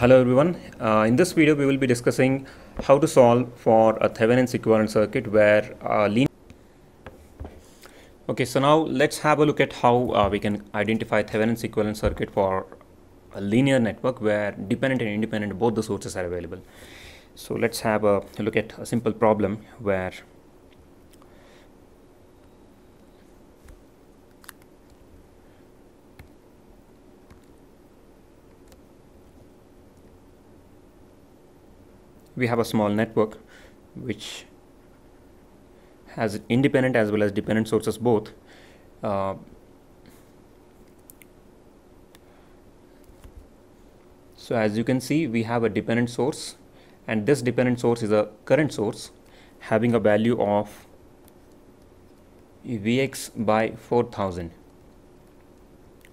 Hello everyone, uh, in this video we will be discussing how to solve for a Thevenin's equivalent circuit where a uh, linear Okay, so now let's have a look at how uh, we can identify Thevenin's equivalent circuit for a linear network where dependent and independent both the sources are available. So let's have a look at a simple problem where we have a small network which has independent as well as dependent sources both. Uh, so as you can see, we have a dependent source and this dependent source is a current source having a value of Vx by 4000.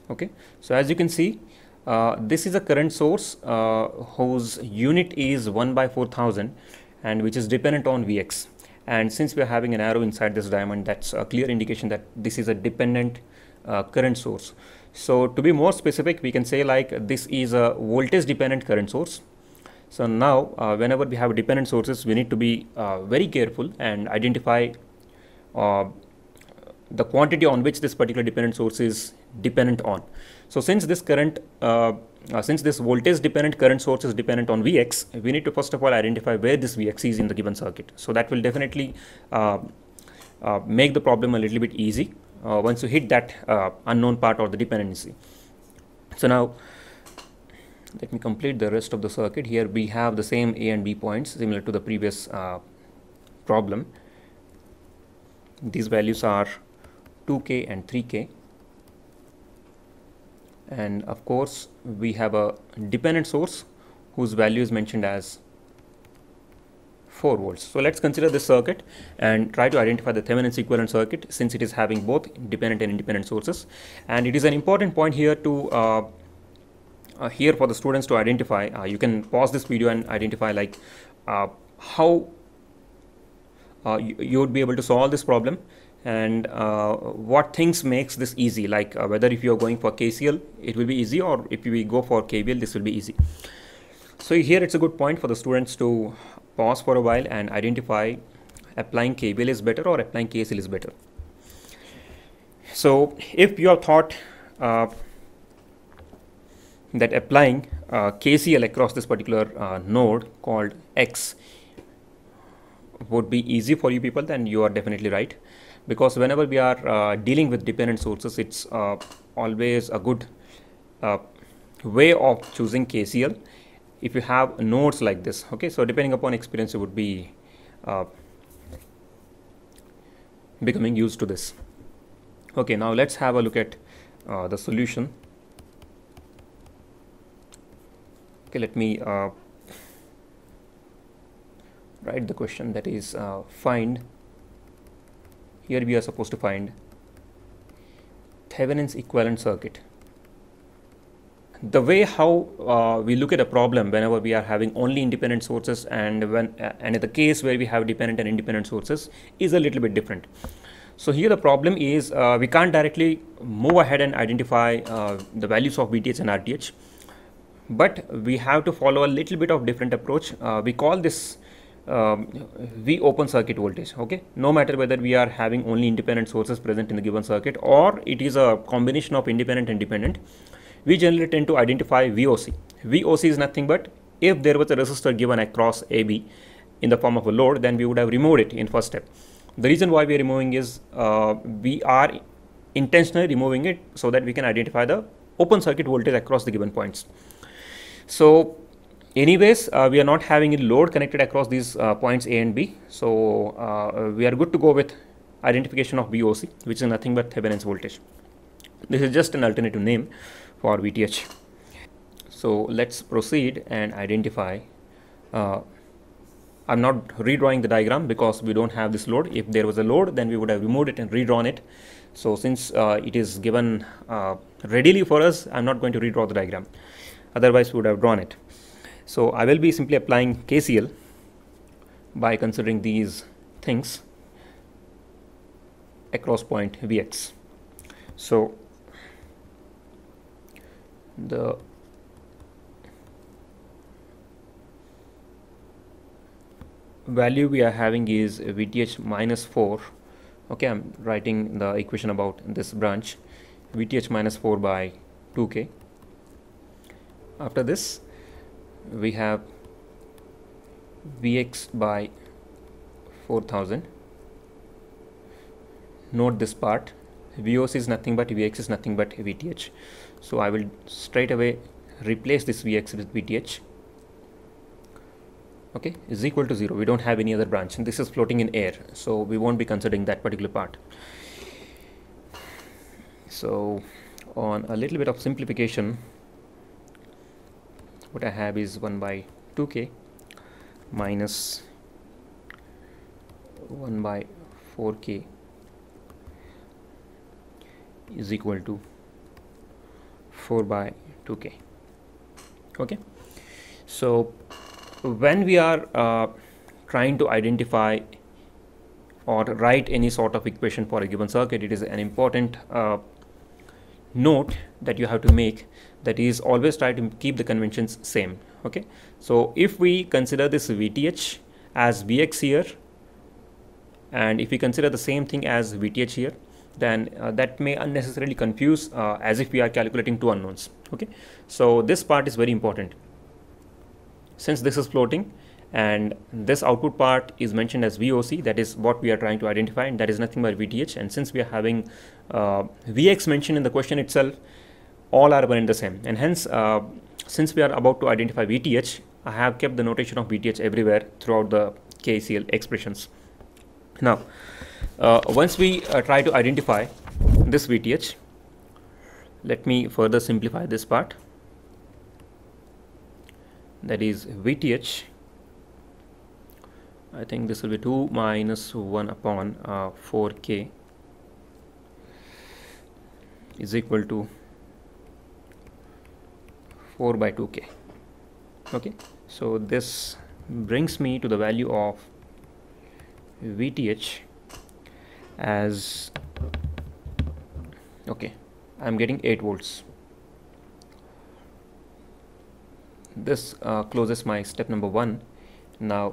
Okay, so as you can see, uh, this is a current source uh, whose unit is 1 by 4000 and which is dependent on Vx. And since we are having an arrow inside this diamond, that's a clear indication that this is a dependent uh, current source. So to be more specific, we can say like this is a voltage dependent current source. So now uh, whenever we have dependent sources, we need to be uh, very careful and identify the quantity on which this particular dependent source is dependent on. So since this current, uh, uh, since this voltage dependent current source is dependent on Vx, we need to first of all identify where this Vx is in the given circuit. So that will definitely uh, uh make the problem a little bit easy uh, once you hit that uh, unknown part or the dependency. So now let me complete the rest of the circuit. Here we have the same A and B points similar to the previous problem. These values are 2k and 3k and of course we have a dependent source whose value is mentioned as 4 volts. So let's consider this circuit and try to identify the Thevenin's equivalent circuit since it is having both dependent and independent sources. And it is an important point here to uh, uh, here for the students to identify. Uh, you can pause this video and identify like uh, how uh, you would be able to solve this problem and uh, what things makes this easy like uh, whether if you are going for KCL it will be easy or if we go for KBL this will be easy so here it's a good point for the students to pause for a while and identify applying KBL is better or applying KCL is better so if you have thought uh, that applying uh, KCL across this particular uh, node called X would be easy for you people then you are definitely right because whenever we are uh, dealing with dependent sources, it's uh, always a good uh, way of choosing KCL if you have nodes like this. Okay, so depending upon experience, you would be becoming used to this. Okay, now let's have a look at uh, the solution. Okay, let me uh, write the question that is uh, find here we are supposed to find Thevenin's equivalent circuit. The way how uh, we look at a problem whenever we are having only independent sources and when uh, and in the case where we have dependent and independent sources is a little bit different. So here the problem is uh, we can't directly move ahead and identify uh, the values of VTH and RTH, but we have to follow a little bit of different approach. Uh, we call this um, V open circuit voltage okay no matter whether we are having only independent sources present in the given circuit or it is a combination of independent and dependent we generally tend to identify VOC VOC is nothing but if there was a resistor given across AB in the form of a load then we would have removed it in first step the reason why we are removing is uh, we are intentionally removing it so that we can identify the open circuit voltage across the given points so Anyways, uh, we are not having a load connected across these uh, points A and B. So uh, we are good to go with identification of VOC, which is nothing but Thevenin's voltage. This is just an alternative name for VTH. So let's proceed and identify. Uh, I'm not redrawing the diagram because we don't have this load. If there was a load, then we would have removed it and redrawn it. So since uh, it is given uh, readily for us, I'm not going to redraw the diagram. Otherwise, we would have drawn it. So I will be simply applying KCL by considering these things across point Vx. So the value we are having is VTH minus 4 okay I'm writing the equation about this branch VTH minus 4 by 2k after this we have Vx by 4000 note this part VOC is nothing but Vx is nothing but VTH so I will straight away replace this Vx with VTH okay is equal to 0 we don't have any other branch and this is floating in air so we won't be considering that particular part so on a little bit of simplification what I have is 1 by 2k minus 1 by 4k is equal to 4 by 2k okay so when we are uh, trying to identify or write any sort of equation for a given circuit it is an important uh, note that you have to make that is always try to keep the conventions same okay so if we consider this vth as vx here and if we consider the same thing as vth here then uh, that may unnecessarily confuse uh, as if we are calculating two unknowns okay so this part is very important since this is floating and this output part is mentioned as VOC that is what we are trying to identify and that is nothing but VTH and since we are having uh, VX mentioned in the question itself all are one and the same and hence uh, since we are about to identify VTH I have kept the notation of VTH everywhere throughout the KCL expressions now uh, once we uh, try to identify this VTH let me further simplify this part that is VTH I think this will be 2 minus 1 upon uh, 4k is equal to 4 by 2k okay so this brings me to the value of VTH as okay I'm getting 8 volts this uh, closes my step number 1 now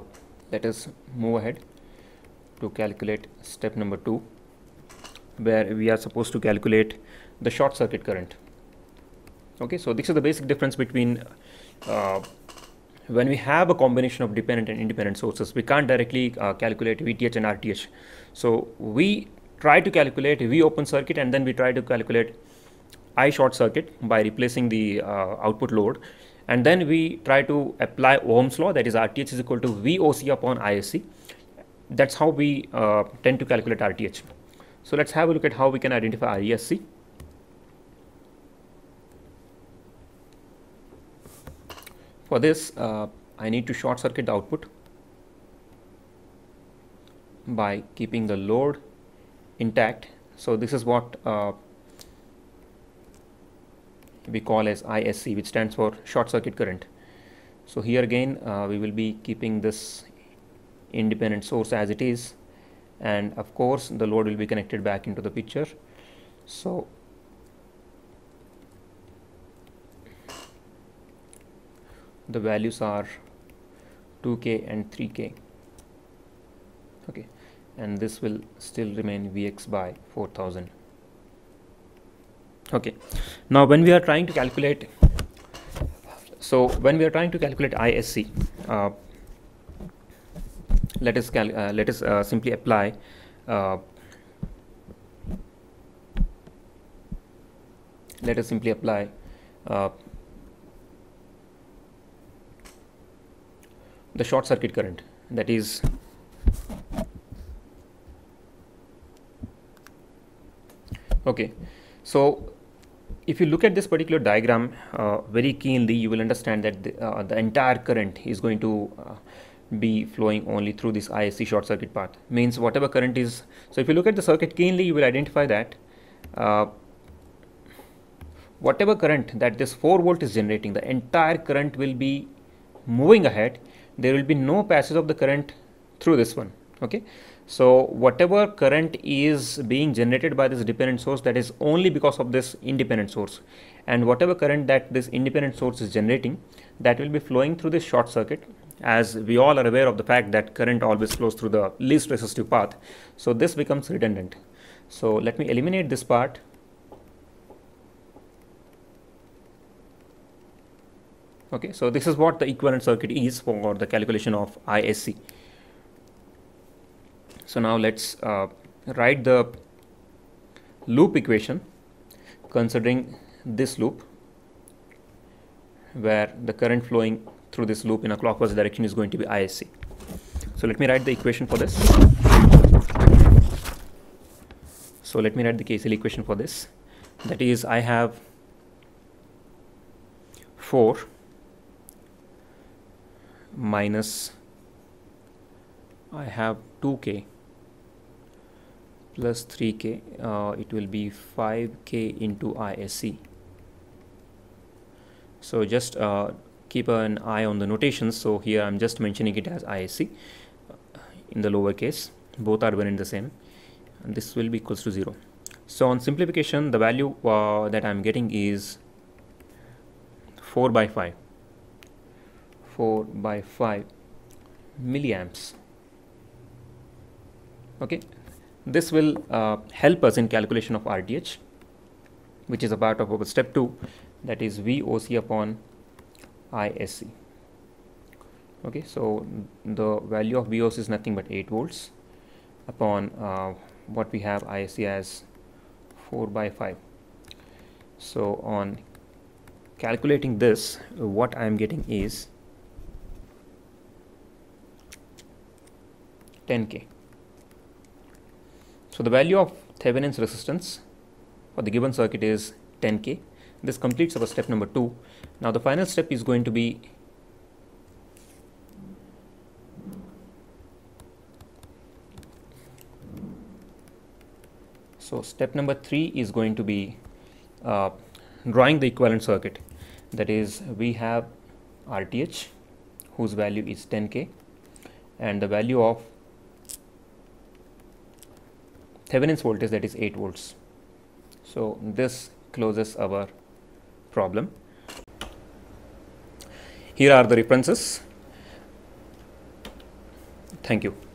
let us move ahead to calculate step number two where we are supposed to calculate the short circuit current okay so this is the basic difference between uh, when we have a combination of dependent and independent sources we can't directly uh, calculate VTH and RTH so we try to calculate V open circuit and then we try to calculate I short circuit by replacing the uh, output load and then we try to apply Ohm's law that is RTH is equal to VOC upon ISC. That's how we uh, tend to calculate RTH. So let's have a look at how we can identify RESC. For this, uh, I need to short circuit the output by keeping the load intact. So this is what uh, we call as ISC which stands for short circuit current. So here again uh, we will be keeping this independent source as it is and of course the load will be connected back into the picture. So the values are 2k and 3k okay and this will still remain vx by 4000 okay now when we are trying to calculate so when we are trying to calculate isc uh, let us cal uh, let us uh, simply apply uh, let us simply apply uh, the short circuit current that is okay so if you look at this particular diagram uh, very keenly, you will understand that the, uh, the entire current is going to uh, be flowing only through this ISC short circuit path. Means whatever current is, so if you look at the circuit keenly, you will identify that uh, whatever current that this 4 volt is generating, the entire current will be moving ahead. There will be no passage of the current through this one okay so whatever current is being generated by this dependent source that is only because of this independent source and whatever current that this independent source is generating that will be flowing through this short circuit as we all are aware of the fact that current always flows through the least resistive path so this becomes redundant so let me eliminate this part okay so this is what the equivalent circuit is for the calculation of isc so now let's uh, write the loop equation considering this loop where the current flowing through this loop in a clockwise direction is going to be ISC. So let me write the equation for this. So let me write the KCL equation for this. That is I have 4 minus I have 2k plus 3k uh, it will be 5k into ISC so just uh, keep an eye on the notations so here I'm just mentioning it as ISC uh, in the lower case. both are one the same and this will be equals to 0 so on simplification the value uh, that I'm getting is 4 by 5 4 by 5 milliamps okay this will uh, help us in calculation of RTH, which is a part of our step 2, that is VOC upon ISC. Okay, so the value of VOC is nothing but 8 volts upon uh, what we have ISC as 4 by 5. So on calculating this, what I am getting is 10k so the value of Thevenin's resistance for the given circuit is 10k. This completes our step number 2. Now the final step is going to be So step number 3 is going to be uh, drawing the equivalent circuit that is we have RTH whose value is 10k and the value of Thevenin's voltage that is 8 volts. So this closes our problem. Here are the references. Thank you.